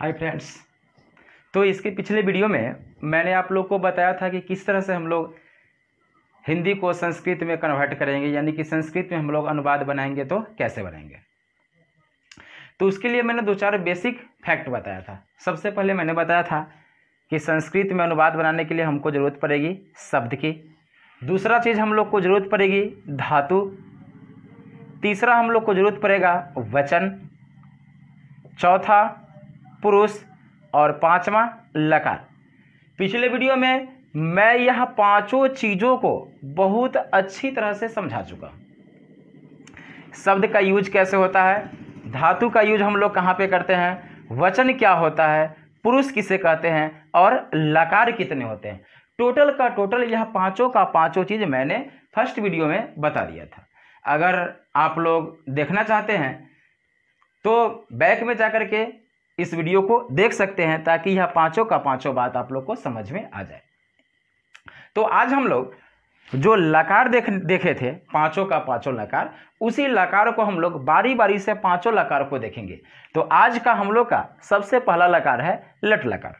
hi friends तो इसके पिछले वीडियो में मैंने आप लोग को बताया था कि किस तरह से हम लोग हिंदी को संस्कृत में कन्वर्ट करेंगे यानी कि संस्कृत में हम लोग अनुवाद बनाएंगे तो कैसे बनाएंगे तो उसके लिए मैंने दो चार बेसिक फैक्ट बताया था सबसे पहले मैंने बताया था कि संस्कृत में अनुवाद बनाने के लिए हमको ज़रूरत पड़ेगी शब्द की दूसरा चीज़ हम लोग को ज़रूरत पड़ेगी धातु तीसरा हम लोग को ज़रूरत पड़ेगा वचन चौथा पुरुष और पांचवा लकार पिछले वीडियो में मैं यह पांचों चीज़ों को बहुत अच्छी तरह से समझा चुका शब्द का यूज कैसे होता है धातु का यूज हम लोग कहाँ पे करते हैं वचन क्या होता है पुरुष किसे कहते हैं और लकार कितने होते हैं टोटल का टोटल यह पांचों का पांचों चीज़ मैंने फर्स्ट वीडियो में बता दिया था अगर आप लोग देखना चाहते हैं तो बैक में जा कर के इस वीडियो को देख सकते हैं ताकि यह पांचों का पांचों बात आप लोग को समझ में आ जाए तो आज हम लोग जो लकार देख देखे थे पांचों का पांचों लकार उसी लकार को हम लोग बारी बारी से पांचों लकार को देखेंगे तो आज का हम लोग का सबसे पहला लकार है लट लकार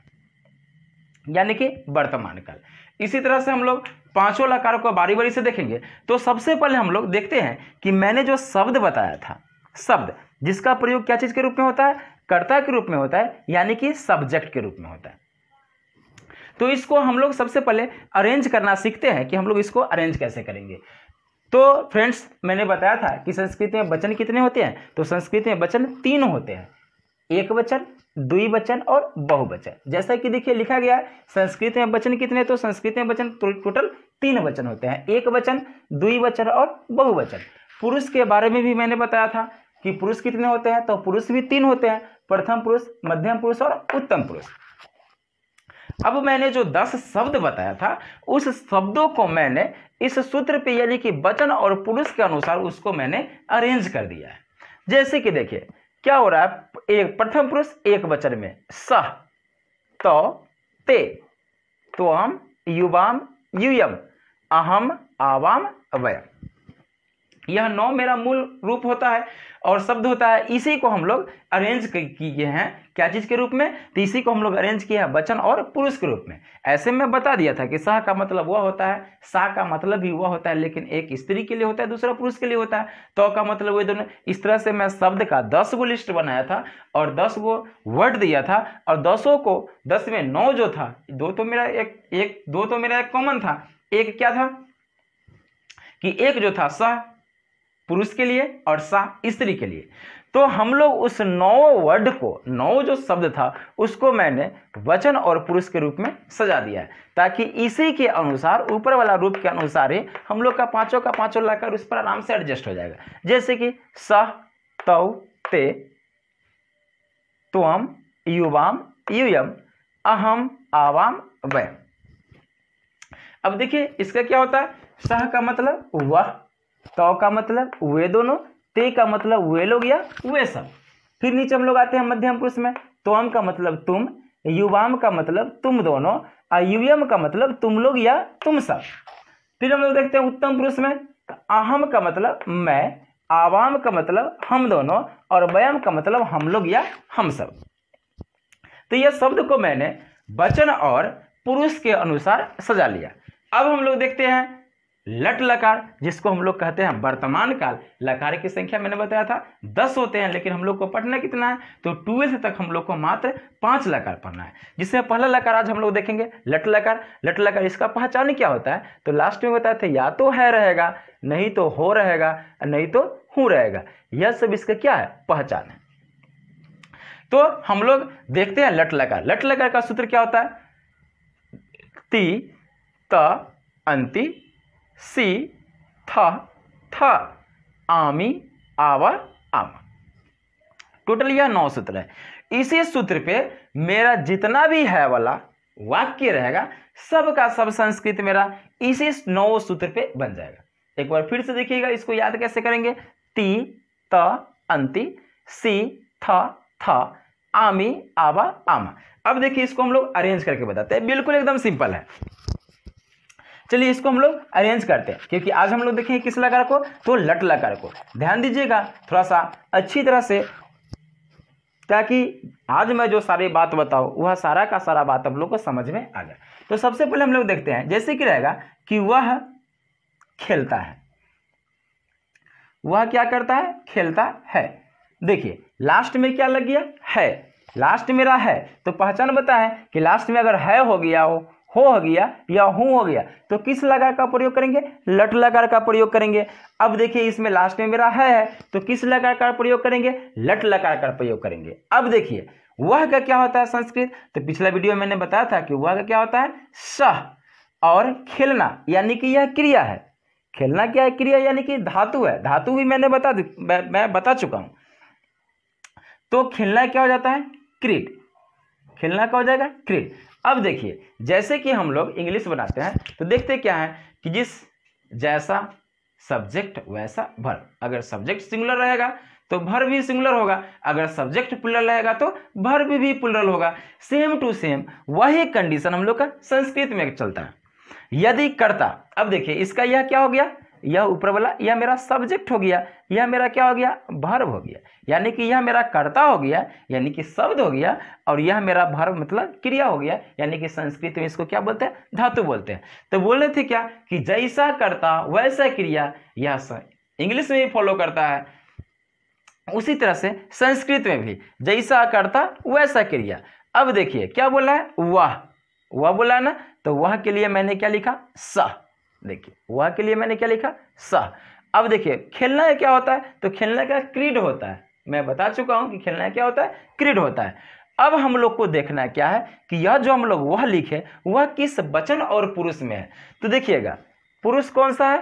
यानी कि वर्तमान काल इसी तरह से हम लोग पांचों लकार को बारी बारी से देखेंगे तो सबसे पहले हम लोग देखते हैं कि मैंने जो शब्द बताया था शब्द जिसका प्रयोग क्या चीज़ के रूप में होता है कर्ता के रूप में होता है यानी कि सब्जेक्ट के रूप में होता है तो इसको हम लोग सबसे पहले अरेंज करना सीखते हैं कि हम लोग इसको अरेंज कैसे करेंगे तो फ्रेंड्स मैंने बताया था कि संस्कृत में वचन कितने होते हैं तो संस्कृत में वचन तीन होते हैं एक वचन वचन और बहुवचन जैसा कि देखिए लिखा गया संस्कृत में वचन कितने तो संस्कृत में वचन टोटल तो तीन वचन होते हैं एक वचन वचन और बहुवचन पुरुष के बारे में भी मैंने बताया था कि पुरुष कितने होते हैं तो पुरुष भी तीन होते हैं प्रथम पुरुष मध्यम पुरुष और उत्तम पुरुष अब मैंने जो दस शब्द बताया था उस शब्दों को मैंने इस सूत्र पे यानी कि वचन और पुरुष के अनुसार उसको मैंने अरेंज कर दिया है जैसे कि देखिए क्या हो रहा है एक प्रथम पुरुष एक वचन में सह तो ते हम युवाम युयम अहम आवाम वयम यह नौ मेरा मूल रूप होता है और शब्द होता है इसी को हम लोग अरेंज किए हैं क्या चीज़ के रूप में तो इसी को हम लोग अरेंज किया है वचन और पुरुष के रूप में ऐसे में बता दिया था कि सह का मतलब वह होता है सा का मतलब भी वह होता है लेकिन एक स्त्री के लिए होता है दूसरा पुरुष के लिए होता है तो का मतलब वे दोनों इस तरह से मैं शब्द का दस गो लिस्ट बनाया था और दस गो वर्ड दिया था और दसों को दस में नौ जो था दो तो मेरा एक एक दो तो मेरा एक कॉमन था एक क्या था कि एक जो था सह पुरुष के लिए और सा स्त्री के लिए तो हम लोग उस नौ वर्ड को नौ जो शब्द था उसको मैंने वचन और पुरुष के रूप में सजा दिया है ताकि इसी के अनुसार ऊपर वाला रूप के अनुसार ही हम लोग का पांचों का पांचों लाकर उस पर आराम से एडजस्ट हो जाएगा जैसे कि सह तव ते तुम युवाम युयम अहम आवाम वयम अब देखिए इसका क्या होता है सह का मतलब वह तो का मतलब वे दोनों ते का मतलब वे लोग या वे सब फिर नीचे हम लोग आते हैं मध्यम पुरुष में तोम का मतलब तुम युवाम का मतलब तुम दोनों अयुयम का मतलब तुम लोग या तुम सब फिर हम लोग देखते हैं उत्तम पुरुष में तो अहम का मतलब मैं आवाम का मतलब हम दोनों और वयम का मतलब हम लोग या हम सब तो यह शब्द को मैंने वचन और पुरुष के अनुसार सजा लिया अब हम लोग देखते हैं लट लकार जिसको हम लोग कहते हैं वर्तमान काल लकार की संख्या मैंने बताया था दस होते हैं लेकिन हम लोग को पढ़ना कितना है तो ट्वेल्थ तक हम लोग को मात्र पांच लकार पढ़ना है जिसमें पहला लकार आज हम लोग देखेंगे लट लकार लट लकार इसका पहचान क्या होता है तो लास्ट में बताया था या तो है रहेगा नहीं तो हो रहेगा नहीं तो हूँ रहेगा यह सब इसका क्या है पहचान है तो हम लोग देखते हैं लट लकार लट लकार का सूत्र क्या होता है ती त अंति सी थ थ आमी आवा आम टोटल यह नौ सूत्र है इसी सूत्र पे मेरा जितना भी है वाला वाक्य रहेगा सब का सब संस्कृत मेरा इसी नौ सूत्र पे बन जाएगा एक बार फिर से देखिएगा इसको याद कैसे करेंगे ती त अंति सी थ थ आमी आवा आमा अब देखिए इसको हम लोग अरेंज करके बताते हैं बिल्कुल एकदम सिंपल है चलिए इसको हम लोग अरेंज करते हैं क्योंकि आज हम लोग देखेंगे किस लकार को तो लट लकार को ध्यान दीजिएगा थोड़ा सा अच्छी तरह से ताकि आज मैं जो सारी बात बताऊँ वह सारा का सारा बात हम लोग को समझ में आ जाए तो सबसे पहले हम लोग देखते हैं जैसे कि रहेगा कि वह खेलता है वह क्या करता है खेलता है देखिए लास्ट में क्या लग गया है लास्ट मेरा है तो पहचान बता है कि लास्ट में अगर है हो गया हो हो हो गया या हूँ हो गया तो किस लगा का प्रयोग करेंगे लट लगा का प्रयोग करेंगे अब देखिए इसमें लास्ट में मेरा है, है तो किस लगा का प्रयोग करेंगे लट लगा का प्रयोग करेंगे अब देखिए वह का क्या होता है संस्कृत तो पिछला वीडियो में मैंने बताया था कि वह का क्या होता है सह और खेलना यानी कि यह क्रिया है खेलना क्या है क्रिया यानी कि धातु है धातु भी मैंने बता मैं बता चुका हूं तो खेलना क्या हो जाता है क्रीड खेलना क्या हो जाएगा क्रीड अब देखिए जैसे कि हम लोग इंग्लिश बनाते हैं तो देखते क्या है कि जिस जैसा सब्जेक्ट वैसा भर अगर सब्जेक्ट सिंगुलर रहेगा तो भर भी सिंगुलर होगा अगर सब्जेक्ट पुलरल रहेगा तो भर भी, भी प्लरल होगा सेम टू सेम वही कंडीशन हम लोग का संस्कृत में चलता है यदि करता अब देखिए इसका यह क्या हो गया यह ऊपर वाला यह मेरा सब्जेक्ट हो गया यह मेरा क्या हो गया भर्व हो गया यानी कि यह मेरा कर्ता हो गया यानी कि शब्द हो गया और यह मेरा भर्व मतलब क्रिया हो गया यानी कि संस्कृत में इसको क्या बोलते हैं धातु बोलते हैं तो बोल रहे थे क्या कि जैसा कर्ता वैसा क्रिया यह इंग्लिश में भी फॉलो करता है उसी तरह से संस्कृत में भी जैसा कर्ता वैसा क्रिया अब देखिए क्या बोला है वह वह बोला है ना तो वह के लिए मैंने क्या लिखा स देखिए वह के लिए मैंने क्या लिखा स अब देखिए खेलना क्या होता है तो खेलने का क्रीड होता है मैं बता चुका हूं कि खेलना क्या होता है क्रीड होता है अब हम लोग को देखना क्या है कि यह जो हम लोग वह लिखे वह किस वचन और पुरुष में है तो देखिएगा पुरुष कौन सा है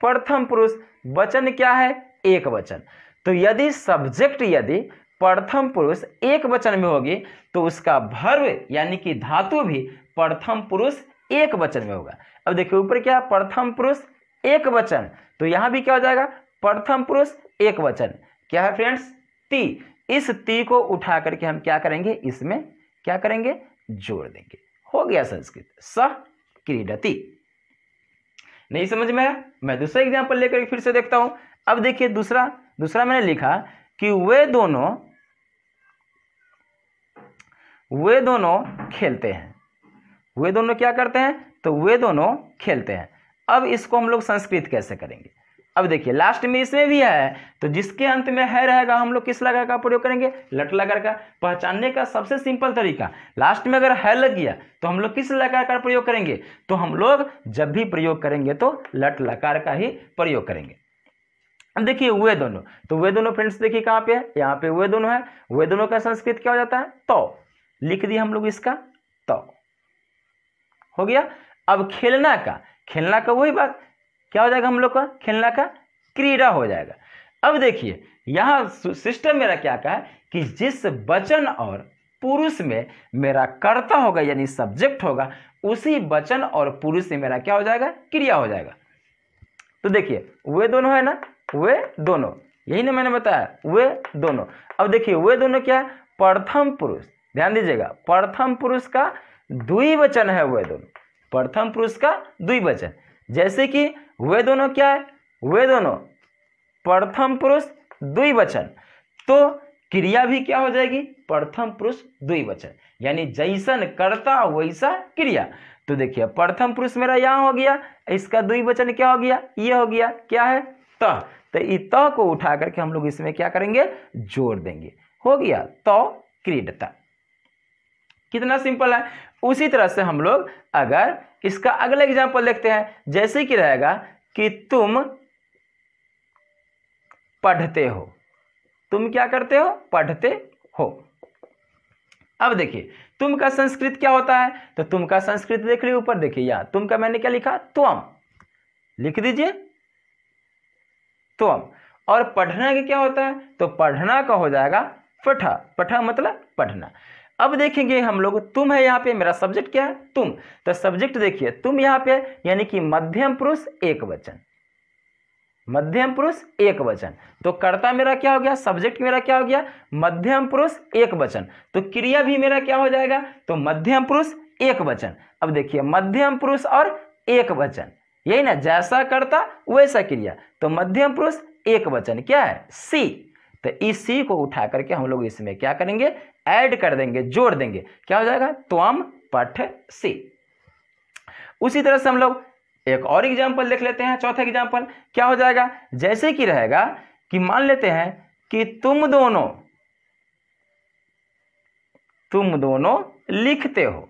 प्रथम पुरुष वचन क्या है एक वचन तो यदि सब्जेक्ट यदि प्रथम पुरुष एक वचन में होगी तो उसका भर्व यानी कि धातु भी प्रथम पुरुष एक वचन में होगा अब देखिए ऊपर क्या प्रथम पुरुष एक वचन तो यहाँ भी क्या हो जाएगा प्रथम पुरुष एक वचन क्या है फ्रेंड्स ती इस ती को उठा करके हम क्या करेंगे इसमें क्या करेंगे जोड़ देंगे हो गया संस्कृत स क्रीडती नहीं समझ में आया मैं दूसरा एग्जाम्पल लेकर फिर से देखता हूं अब देखिए दूसरा दूसरा मैंने लिखा कि वे दोनों वे दोनों खेलते हैं वे दोनों क्या करते हैं तो वे दोनों खेलते हैं अब इसको हम लोग संस्कृत कैसे करेंगे अब देखिए लास्ट में इसमें भी है तो जिसके अंत में है रहेगा हम लोग किस लगा का प्रयोग करेंगे लट लगा का पहचानने का सबसे सिंपल तरीका लास्ट में अगर है लग गया तो हम लोग किस लगा का प्रयोग करेंगे तो हम लोग जब भी प्रयोग करेंगे तो लट लकार का ही प्रयोग करेंगे अब देखिए वे दोनों तो वे दोनों फ्रेंड्स देखिए कहाँ पे है यहाँ पे वे दोनों है वे दोनों का संस्कृत क्या हो जाता है तो लिख दिया हम लोग इसका तो हो गया अब खेलना का खेलना का वही बात क्या हो जाएगा हम लोग का खेलना का क्रीड़ा हो जाएगा अब देखिए यहाँ सिस्टम मेरा क्या का है कि जिस वचन और पुरुष में मेरा कर्ता होगा यानी सब्जेक्ट होगा उसी वचन और पुरुष में मेरा क्या हो जाएगा क्रिया हो जाएगा तो देखिए वे दोनों है ना वे दोनों यही ना मैंने बताया वे दोनों अब देखिए वे दोनों क्या है प्रथम पुरुष ध्यान दीजिएगा प्रथम पुरुष का द्विवचन है वे दोनों प्रथम पुरुष का द्विवचन जैसे कि वे दोनों क्या है वे दोनों प्रथम पुरुष द्विवचन तो क्रिया भी क्या हो जाएगी प्रथम पुरुष द्विवचन यानी जैसन करता वैसा क्रिया तो देखिए प्रथम पुरुष मेरा यहाँ हो गया इसका द्विवचन क्या हो गया ये हो गया क्या है त तो इ त को उठा करके हम लोग इसमें क्या करेंगे जोड़ देंगे हो गया तो क्रीडता कितना सिंपल है उसी तरह से हम लोग अगर इसका अगला एग्जाम्पल देखते हैं जैसे कि रहेगा कि तुम पढ़ते हो तुम क्या करते हो पढ़ते हो अब देखिए तुम का संस्कृत क्या होता है तो तुम का संस्कृत देख रही ऊपर देखिए या तुम का मैंने क्या लिखा तुम लिख दीजिए तुम और पढ़ना का क्या होता है तो पढ़ना का हो जाएगा पठा पठा मतलब पढ़ना अब देखेंगे हम लोग तुम है यहाँ पे मेरा सब्जेक्ट क्या है तुम तो सब्जेक्ट देखिए तुम यहाँ पे यानी कि मध्यम पुरुष एक वचन मध्यम पुरुष एक वचन तो कर्ता मेरा क्या हो गया सब्जेक्ट मेरा क्या हो गया मध्यम पुरुष एक वचन तो क्रिया भी मेरा क्या हो जाएगा तो मध्यम पुरुष एक वचन अब देखिए मध्यम पुरुष और एक वचन यही ना जैसा कर्ता वैसा क्रिया तो मध्यम पुरुष एक वचन क्या है सी तो इस सी को उठा करके हम लोग इसमें क्या करेंगे ऐड कर देंगे जोड़ देंगे क्या हो जाएगा त्वम पठ सी उसी तरह से हम लोग एक और एग्जाम्पल देख लेते हैं चौथा एग्जाम्पल क्या हो जाएगा जैसे कि रहेगा कि मान लेते हैं कि तुम दोनों तुम दोनों लिखते हो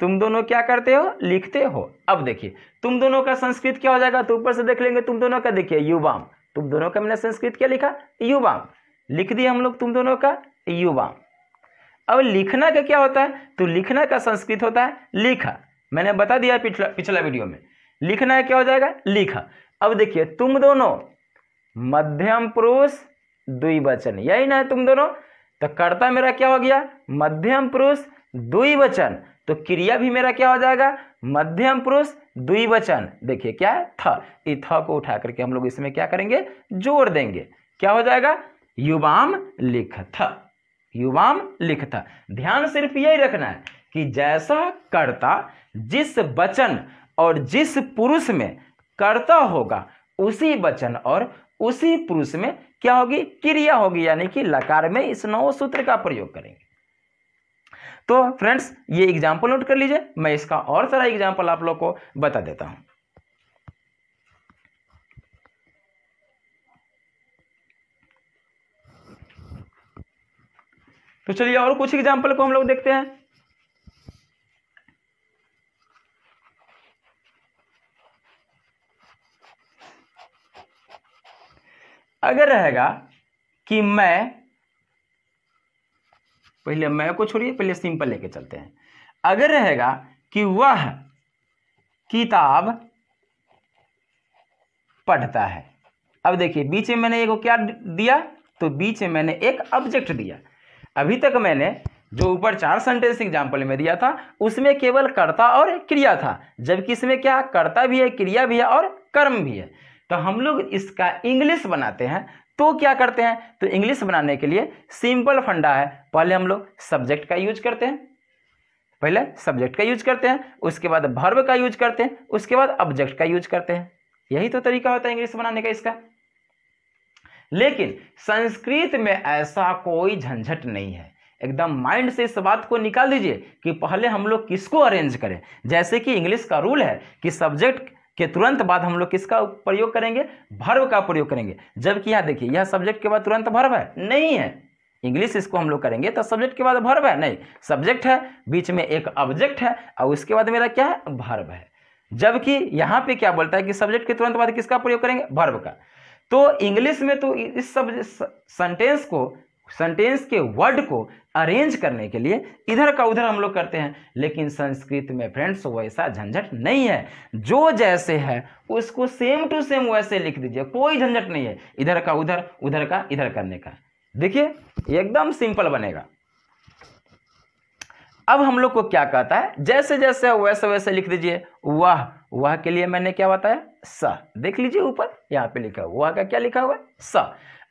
तुम दोनों क्या करते हो लिखते हो अब देखिए तुम दोनों का संस्कृत क्या हो जाएगा तो ऊपर से देख लेंगे तुम दोनों का देखिए युवाम तुम दोनों का मैंने संस्कृत क्या लिखा युवाम लिख दिया हम लोग तुम दोनों का युवा अब लिखना का क्या होता है तो लिखना का संस्कृत होता है लिखा मैंने बता दिया पिछला पिछला वीडियो में लिखना क्या हो जाएगा लिखा अब देखिए तुम दोनों मध्यम पुरुष द्विवचन यही ना है तुम दोनों तो कर्ता मेरा क्या हो गया मध्यम पुरुष द्विवचन तो क्रिया भी मेरा क्या हो जाएगा मध्यम पुरुष द्विवचन देखिए क्या है थ को उठा करके हम लोग इसमें क्या करेंगे जोड़ देंगे क्या हो जाएगा युवाम लिखथ युवाम लिखत ध्यान सिर्फ यही रखना है कि जैसा कर्ता जिस वचन और जिस पुरुष में कर्ता होगा उसी वचन और उसी पुरुष में क्या होगी क्रिया होगी यानी कि लकार में इस नौ सूत्र का प्रयोग करेंगे तो फ्रेंड्स ये एग्जाम्पल नोट कर लीजिए मैं इसका और सारा एग्जाम्पल आप लोग को बता देता हूं तो चलिए और कुछ एग्जाम्पल को हम लोग देखते हैं अगर रहेगा कि मैं पहले मैं को छोड़िए पहले सिंपल लेके चलते हैं अगर रहेगा कि वह किताब पढ़ता है अब देखिए बीच में मैंने एक क्या दिया तो बीच में मैंने एक ऑब्जेक्ट दिया अभी तक मैंने जो ऊपर चार सेंटेंस एग्जाम्पल में दिया था उसमें केवल कर्ता और क्रिया था जबकि इसमें क्या कर्ता भी है क्रिया भी है और कर्म भी है तो हम लोग इसका इंग्लिश बनाते हैं तो क्या करते हैं तो इंग्लिश बनाने के लिए सिंपल फंडा है पहले हम लोग सब्जेक्ट का यूज करते हैं पहले सब्जेक्ट का यूज करते हैं उसके बाद भर्व का यूज करते हैं उसके बाद ऑब्जेक्ट का यूज करते हैं यही तो तरीका होता है इंग्लिश बनाने का इसका लेकिन संस्कृत में ऐसा कोई झंझट नहीं है एकदम माइंड से इस बात को निकाल दीजिए कि पहले हम लोग किसको अरेंज करें जैसे कि इंग्लिश का रूल है कि सब्जेक्ट के तुरंत बाद हम लोग किसका प्रयोग करेंगे भर्व का प्रयोग करेंगे जबकि यहाँ देखिए यह सब्जेक्ट के बाद तुरंत भर्व है नहीं है इंग्लिश इसको हम लोग करेंगे तो सब्जेक्ट के बाद भर्व है नहीं सब्जेक्ट है बीच में एक ऑब्जेक्ट है और उसके बाद मेरा क्या है भर्व है जबकि यहाँ पे क्या बोलता है कि सब्जेक्ट के तुरंत बाद किसका प्रयोग करेंगे भर्व का तो इंग्लिश में तो इस सब सेंटेंस को सेंटेंस के वर्ड को अरेंज करने के लिए इधर का उधर हम लोग करते हैं लेकिन संस्कृत में फ्रेंड्स वैसा झंझट नहीं है जो जैसे है उसको सेम टू सेम वैसे लिख दीजिए कोई झंझट नहीं है इधर का उधर उधर का इधर करने का देखिए एकदम सिंपल बनेगा अब हम लोग को क्या कहता है जैसे जैसे वैसे वैसे लिख दीजिए वह वह के लिए मैंने क्या बताया स देख लीजिए ऊपर यहाँ पे लिखा हुआ वह का क्या लिखा हुआ है स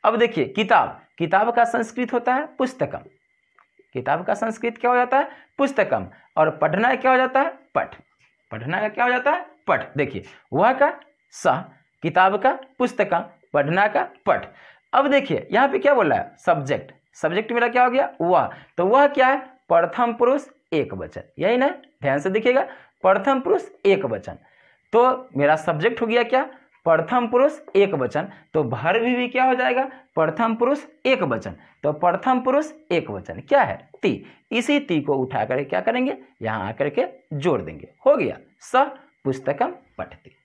अब देखिए किताब किताब का संस्कृत होता है पुस्तकम किताब का संस्कृत क्या हो जाता है पुस्तकम और पढ़ना क्या हो जाता है पठ पढ़ना का क्या हो जाता है पठ देखिए वह का स किताब का पुस्तकम पढ़ना का पठ अब देखिए यहाँ पे क्या बोल रहा है सब्जेक्ट सब्जेक्ट मेरा क्या हो गया वह तो वह क्या है प्रथम पुरुष एक वचन यही ना ध्यान से देखिएगा प्रथम पुरुष एक वचन तो मेरा सब्जेक्ट हो गया क्या प्रथम पुरुष एक वचन तो भर भी, भी क्या हो जाएगा प्रथम पुरुष एक वचन तो प्रथम पुरुष एक वचन क्या है ती इसी ती को उठा कर क्या करेंगे यहाँ आकर के जोड़ देंगे हो गया स पुस्तकम पठती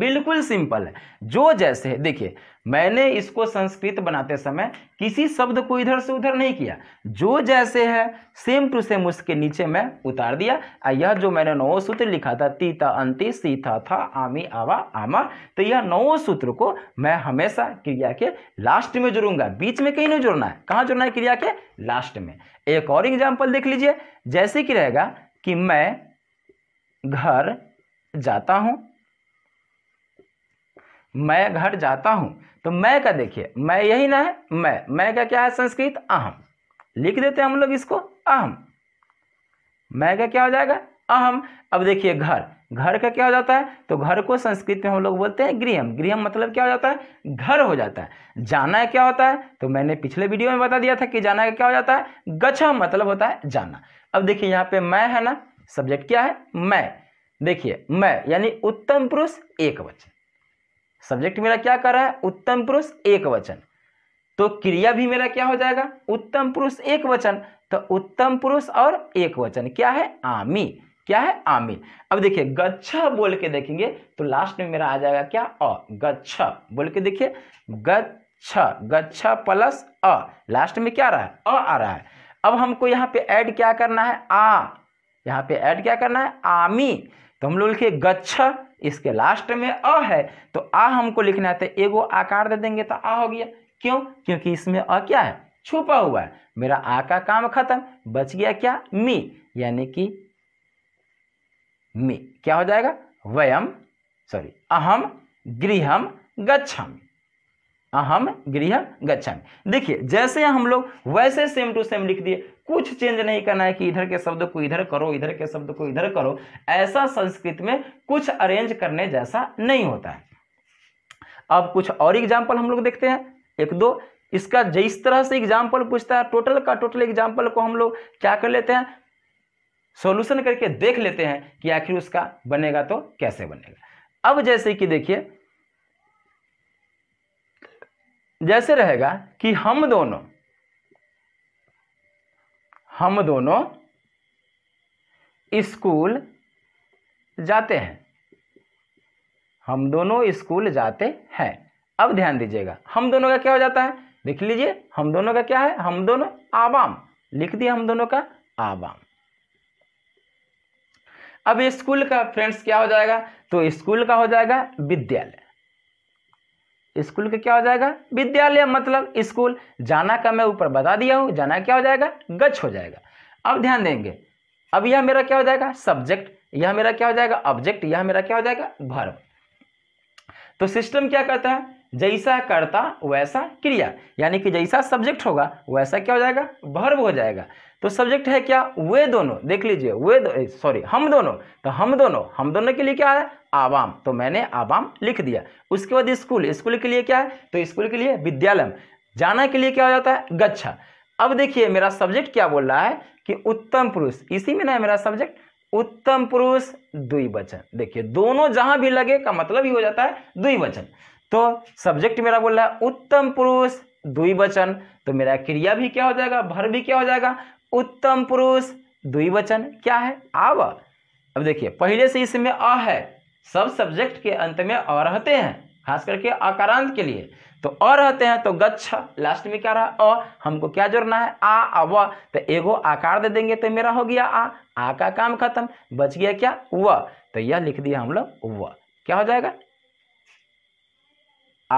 बिल्कुल सिंपल है जो जैसे देखिए मैंने इसको संस्कृत बनाते समय किसी शब्द को इधर से उधर नहीं किया जो जैसे है सेम टू सेम उसके नीचे मैं उतार दिया और यह जो मैंने नौ सूत्र लिखा था तीता अंति सीता था आमी आवा आमा तो यह नौ सूत्र को मैं हमेशा क्रिया के लास्ट में जुड़ूंगा बीच में कहीं नहीं जुड़ना है कहाँ जुड़ना है क्रिया के लास्ट में एक और एग्जाम्पल देख लीजिए जैसे कि रहेगा कि मैं घर जाता हूँ मैं घर जाता हूँ तो मैं का देखिए मैं यही ना है मैं मैं का क्या है संस्कृत अहम लिख देते हैं हम लोग इसको अहम मैं का क्या हो जाएगा अहम अब देखिए घर घर का क्या हो जाता है तो घर को संस्कृत में हम लोग बोलते हैं गृहम गृहम मतलब क्या हो जाता है घर हो जाता है जाना क्या होता है तो मैंने पिछले वीडियो में बता दिया था कि जाना क्या हो जाता है गछम मतलब होता है जाना अब देखिए यहाँ पे मैं है ना सब्जेक्ट क्या है मैं देखिए मैं यानी उत्तम पुरुष एक वचन सब्जेक्ट मेरा क्या कर रहा है उत्तम पुरुष एक वचन तो क्रिया भी मेरा क्या हो जाएगा उत्तम पुरुष एक वचन तो उत्तम पुरुष और एक वचन क्या है आमी क्या है आमी अब देखिए गच्छ बोल के देखेंगे तो लास्ट में मेरा आ जाएगा क्या अ गच्छ बोल के देखिए गच्छ गच्छ प्लस अ लास्ट में क्या रहा है अ आ रहा है अब हमको यहाँ पे ऐड क्या करना है आ यहाँ पे ऐड क्या करना है आमी तो हम लोग लिखिए गच्छ इसके लास्ट में अ है तो आ हमको लिखना है तो एगो आकार दे देंगे तो आ हो गया क्यों क्योंकि इसमें अ क्या है छुपा हुआ है मेरा आ का काम खत्म बच गया क्या मी यानी कि मी क्या हो जाएगा वयम सॉरी अहम गृहम गच्छम अहम गृह गच्छम देखिए जैसे हम लोग वैसे सेम टू सेम लिख दिए कुछ चेंज नहीं करना है कि इधर के शब्द को इधर करो इधर के शब्द को इधर करो ऐसा संस्कृत में कुछ अरेंज करने जैसा नहीं होता है अब कुछ और एग्जाम्पल हम लोग देखते हैं एक दो इसका जिस तरह से एग्जाम्पल पूछता है टोटल का टोटल एग्जाम्पल को हम लोग क्या कर लेते हैं सोल्यूशन करके देख लेते हैं कि आखिर उसका बनेगा तो कैसे बनेगा अब जैसे कि देखिए जैसे रहेगा कि हम दोनों हम दोनों स्कूल जाते हैं हम दोनों स्कूल जाते हैं अब ध्यान दीजिएगा हम दोनों का क्या हो जाता है लिख लीजिए हम दोनों का क्या है हम दोनों आवाम लिख दिया हम दोनों का आवाम अब स्कूल का फ्रेंड्स क्या हो जाएगा तो स्कूल का हो जाएगा विद्यालय स्कूल का क्या हो जाएगा विद्यालय मतलब स्कूल जाना का मैं ऊपर बता दिया हूँ जाना क्या हो जाएगा गच हो जाएगा अब ध्यान देंगे अब यह मेरा क्या हो जाएगा सब्जेक्ट यह मेरा क्या हो जाएगा ऑब्जेक्ट यह मेरा क्या हो जाएगा भर्व तो सिस्टम क्या करता है जैसा करता वैसा क्रिया यानी कि जैसा सब्जेक्ट होगा वैसा क्या हो जाएगा भर्व हो जाएगा तो सब्जेक्ट है क्या वे दोनों देख लीजिए वे दो, सॉरी हम दोनों तो हम दोनों हम दोनों के लिए क्या है आवाम तो मैंने आवाम लिख दिया उसके बाद स्कूल स्कूल के लिए क्या है तो स्कूल के लिए विद्यालय जाना के लिए क्या हो जाता है गच्छा अब देखिए मेरा सब्जेक्ट क्या बोल रहा है कि उत्तम पुरुष इसी में ना है मेरा सब्जेक्ट उत्तम पुरुष वचन देखिए दोनों जहां भी लगे का मतलब ही हो जाता है वचन तो सब्जेक्ट मेरा बोल रहा है उत्तम पुरुष दुई वचन तो मेरा क्रिया भी क्या हो जाएगा भर भी क्या हो जाएगा उत्तम पुरुष द्विवचन क्या है आव अब देखिए पहले से इसमें अ है सब सब्जेक्ट के अंत में अ रहते हैं खास करके अकारांत के लिए तो अ रहते हैं तो गच्छ लास्ट में क्या रहा अ हमको क्या जोड़ना है आ अव तो एगो आकार दे देंगे तो मेरा हो गया आ आ का काम खत्म बच गया क्या व तो यह लिख दिया हम लोग व क्या हो जाएगा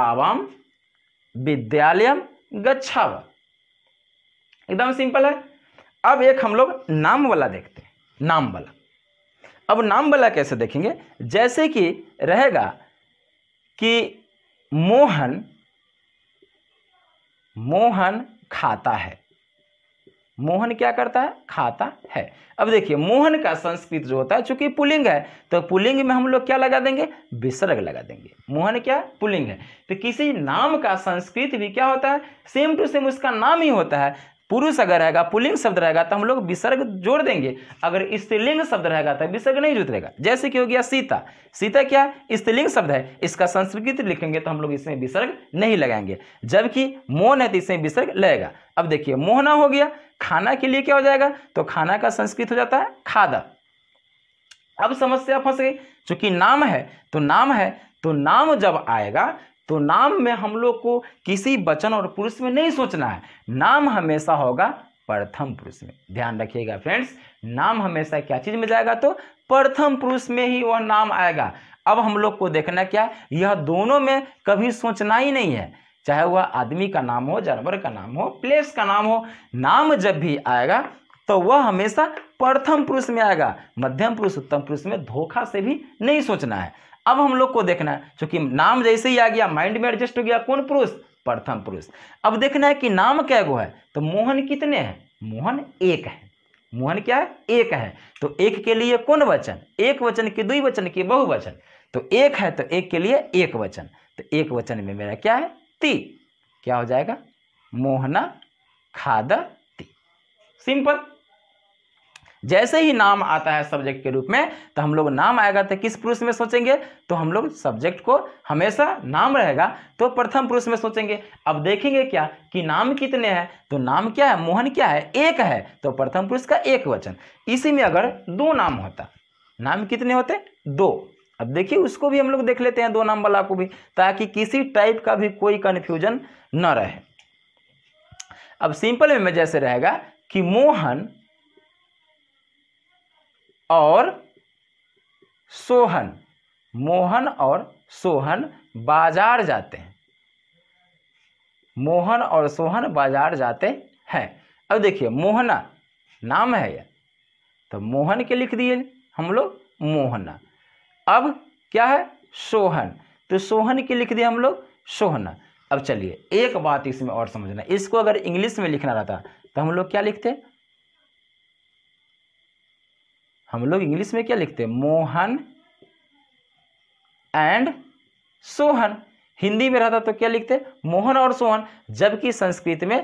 आवाम विद्यालय गच्छाव एकदम सिंपल है अब एक हम लोग नाम वाला देखते हैं नाम वाला अब नाम वाला कैसे देखेंगे जैसे कि रहेगा कि मोहन मोहन खाता है मोहन क्या करता है खाता है अब देखिए मोहन का संस्कृत जो होता है चूंकि पुलिंग है तो पुलिंग में हम लोग क्या लगा देंगे विसर्ग लगा देंगे मोहन क्या पुलिंग है तो किसी नाम का संस्कृत भी क्या होता है सेम टू सेम उसका नाम ही होता है पुरुष अगर रहेगा पुलिंग शब्द रहेगा तो हम लोग विसर्ग जोड़ देंगे अगर स्त्रीलिंग शब्द रहेगा तो विसर्ग नहीं जुटेगा जैसे कि हो गया सीता सीता क्या स्त्रीलिंग शब्द है इसका संस्कृत लिखेंगे तो हम लोग इसमें विसर्ग नहीं लगाएंगे जबकि मोहन है तो इसमें विसर्ग लगेगा अब देखिए मोहना हो गया खाना के लिए क्या हो जाएगा तो खाना का संस्कृत हो जाता है खादा अब समस्या फंस गई चूंकि नाम है तो नाम है तो नाम जब आएगा तो नाम में हम लोग को किसी वचन और पुरुष में नहीं सोचना है नाम हमेशा होगा प्रथम पुरुष में ध्यान रखिएगा फ्रेंड्स नाम हमेशा क्या चीज़ में जाएगा तो प्रथम पुरुष में ही वह नाम आएगा अब हम लोग को देखना क्या है यह दोनों में कभी सोचना ही नहीं है चाहे वह आदमी का नाम हो जानवर का नाम हो प्लेस का नाम हो नाम जब भी आएगा तो वह हमेशा प्रथम पुरुष में आएगा मध्यम पुरुष उत्तम पुरुष में धोखा से भी नहीं सोचना है अब हम लोग को देखना है क्योंकि नाम जैसे ही आ गया माइंड में एडजस्ट हो गया कौन पुरुष प्रथम पुरुष अब देखना है कि नाम क्या गो है तो मोहन कितने हैं मोहन एक है मोहन क्या है एक है तो एक के लिए कौन वचन एक वचन की दुई वचन की बहुवचन तो एक है तो एक के लिए एक वचन तो एक वचन में मेरा क्या है ती क्या हो जाएगा मोहना खाद ती सिंपल जैसे ही नाम आता है सब्जेक्ट के रूप में तो हम लोग नाम आएगा तो किस पुरुष में सोचेंगे तो हम लोग सब्जेक्ट को हमेशा नाम रहेगा तो प्रथम पुरुष में सोचेंगे अब देखेंगे क्या कि नाम कितने हैं तो नाम क्या है मोहन क्या है एक है तो प्रथम पुरुष का एक वचन इसी में अगर दो नाम होता नाम कितने होते दो अब देखिए उसको भी हम लोग देख लेते हैं दो नाम वाला को भी ताकि किसी टाइप का भी कोई कन्फ्यूजन न रहे अब सिंपल में जैसे रहेगा कि मोहन और सोहन मोहन और सोहन बाजार जाते हैं मोहन और सोहन बाजार जाते हैं अब देखिए मोहना नाम है यह तो मोहन के लिख दिए हम लोग मोहना अब क्या है सोहन तो सोहन के लिख दिए हम लोग सोहना अब चलिए एक बात इसमें और समझना इसको अगर इंग्लिश में लिखना रहता तो हम लोग क्या लिखते हम लोग इंग्लिश में क्या लिखते हैं मोहन एंड सोहन हिंदी में रहता तो क्या लिखते मोहन और सोहन जबकि संस्कृत में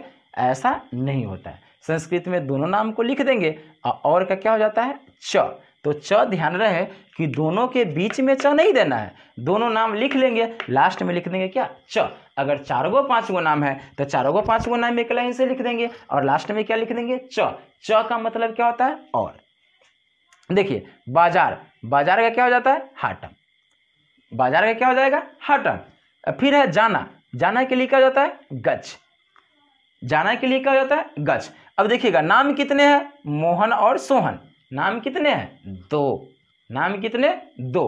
ऐसा नहीं होता है संस्कृत में दोनों नाम को लिख देंगे और का क्या हो जाता है च तो च ध्यान रहे कि दोनों के बीच में च नहीं देना है दोनों नाम लिख लेंगे लास्ट में लिख देंगे क्या च अगर चार गो पाँच गो नाम है तो चार गो पाँच गो नाम एक लाइन से लिख देंगे और लास्ट में क्या लिख देंगे च च का मतलब क्या होता है और देखिए बाजार बाजार का क्या हो जाता है हाटम बाजार का क्या हो जाएगा हाटम फिर है जाना जाना के लिए क्या हो जाता है गच जाना के लिए क्या हो जाता है गच अब देखिएगा नाम कितने हैं मोहन और सोहन नाम कितने हैं दो नाम कितने दो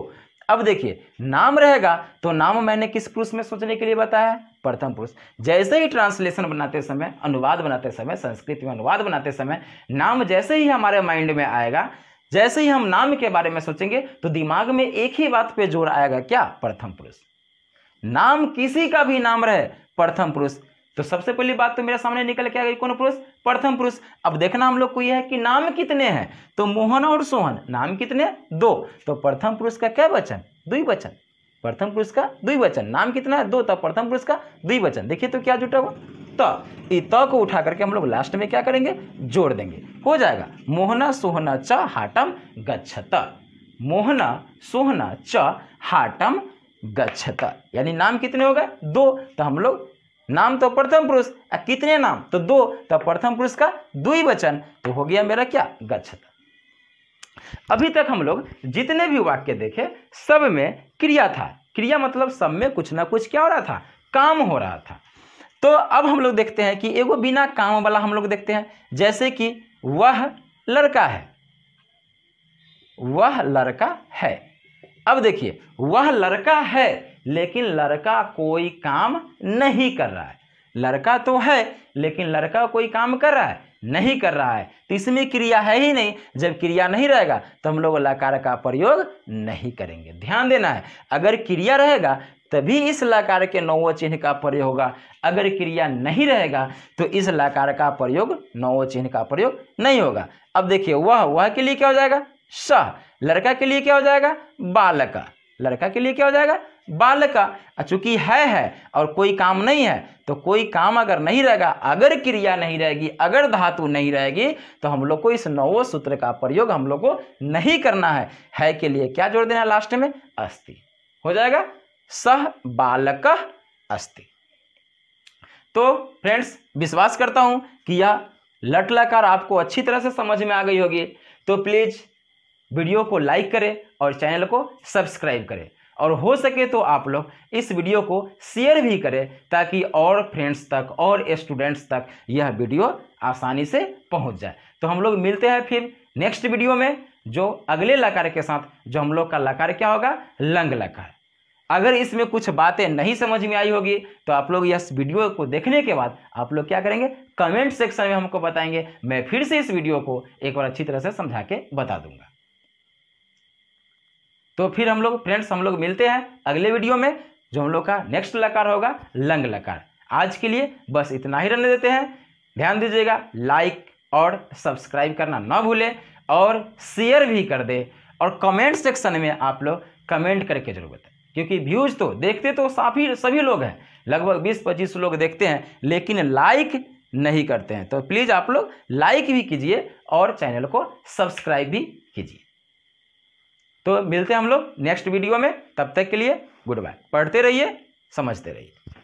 अब देखिए नाम रहेगा तो नाम मैंने किस पुरुष में सोचने के लिए बताया है प्रथम पुरुष जैसे ही ट्रांसलेशन बनाते समय अनुवाद बनाते समय संस्कृत में अनुवाद बनाते समय नाम जैसे ही हमारे माइंड में आएगा जैसे ही हम नाम के बारे में सोचेंगे तो दिमाग में एक ही बात पे जोर आएगा क्या प्रथम पुरुष नाम किसी का भी नाम रहे प्रथम पुरुष तो सबसे पहली बात तो मेरे सामने निकल के आ गई कौन पुरुष प्रथम पुरुष अब देखना हम लोग को यह है कि नाम कितने हैं तो मोहन और सोहन नाम कितने दो तो प्रथम पुरुष का क्या वचन दुई वचन प्रथम पुरुष का दुई वचन नाम कितना है दो तो प्रथम पुरुष का दुई वचन देखिए तो क्या जुटा हुआ त त को उठा करके हम लोग लास्ट में क्या करेंगे जोड़ देंगे हो जाएगा मोहना सोहना च हाटम गच्छत मोहना सोहना च हाटम गच्छत यानी नाम कितने हो गए दो तो हम लोग नाम तो प्रथम पुरुष कितने नाम तो दो तो प्रथम पुरुष का दुई वचन तो हो गया मेरा क्या गच्छता अभी तक हम लोग जितने भी वाक्य देखे सब में क्रिया था क्रिया मतलब सब में कुछ ना कुछ क्या हो रहा था काम हो रहा था तो अब हम लोग देखते हैं कि एगो बिना काम वाला हम लोग देखते हैं जैसे कि वह लड़का है वह लड़का है अब देखिए वह लड़का है लेकिन लड़का कोई काम नहीं कर रहा है लड़का तो है लेकिन लड़का कोई काम कर रहा है नहीं कर रहा है तो इसमें क्रिया है ही नहीं जब क्रिया नहीं रहेगा तो हम लोग लकार का प्रयोग नहीं करेंगे ध्यान देना है अगर क्रिया रहेगा तभी इस लाकार के नौव चिन्ह का प्रयोग होगा अगर क्रिया नहीं रहेगा तो इस लाकार का प्रयोग नौव चिन्ह का प्रयोग नहीं होगा अब देखिए वह वह के लिए क्या हो जाएगा सह लड़का के लिए क्या हो जाएगा बालक लड़का के लिए क्या हो जाएगा बालक चूंकि है है और कोई काम नहीं है तो कोई काम अगर नहीं रहेगा अगर क्रिया नहीं रहेगी अगर धातु नहीं रहेगी तो हम लोग को इस नवो सूत्र का प्रयोग हम लोग को नहीं करना है है के लिए क्या जोड़ देना लास्ट में अस्थि हो जाएगा सह बालक अस्ति तो फ्रेंड्स विश्वास करता हूं कि यह लटलाकार आपको अच्छी तरह से समझ में आ गई होगी तो प्लीज़ वीडियो को लाइक करें और चैनल को सब्सक्राइब करें और हो सके तो आप लोग इस वीडियो को शेयर भी करें ताकि और फ्रेंड्स तक और स्टूडेंट्स तक यह वीडियो आसानी से पहुंच जाए तो हम लोग मिलते हैं फिर नेक्स्ट वीडियो में जो अगले लकार के साथ जो हम लोग का लकार क्या होगा लंग लकार अगर इसमें कुछ बातें नहीं समझ में आई होगी तो आप लोग इस वीडियो को देखने के बाद आप लोग क्या करेंगे कमेंट सेक्शन में हमको बताएंगे मैं फिर से इस वीडियो को एक बार अच्छी तरह से समझा के बता दूंगा तो फिर हम लोग फ्रेंड्स हम लोग मिलते हैं अगले वीडियो में जो हम लोग का नेक्स्ट लकार होगा लंग लकार आज के लिए बस इतना ही रहने देते हैं ध्यान दीजिएगा लाइक और सब्सक्राइब करना ना भूलें और शेयर भी कर दे और कमेंट सेक्शन में आप लोग कमेंट करके जरूर बताएं क्योंकि व्यूज तो देखते तो साफी सभी लोग हैं लगभग बीस पच्चीस लोग देखते हैं लेकिन लाइक नहीं करते हैं तो प्लीज़ आप लोग लाइक भी कीजिए और चैनल को सब्सक्राइब भी कीजिए तो मिलते हैं हम लोग नेक्स्ट वीडियो में तब तक के लिए गुड बाय पढ़ते रहिए समझते रहिए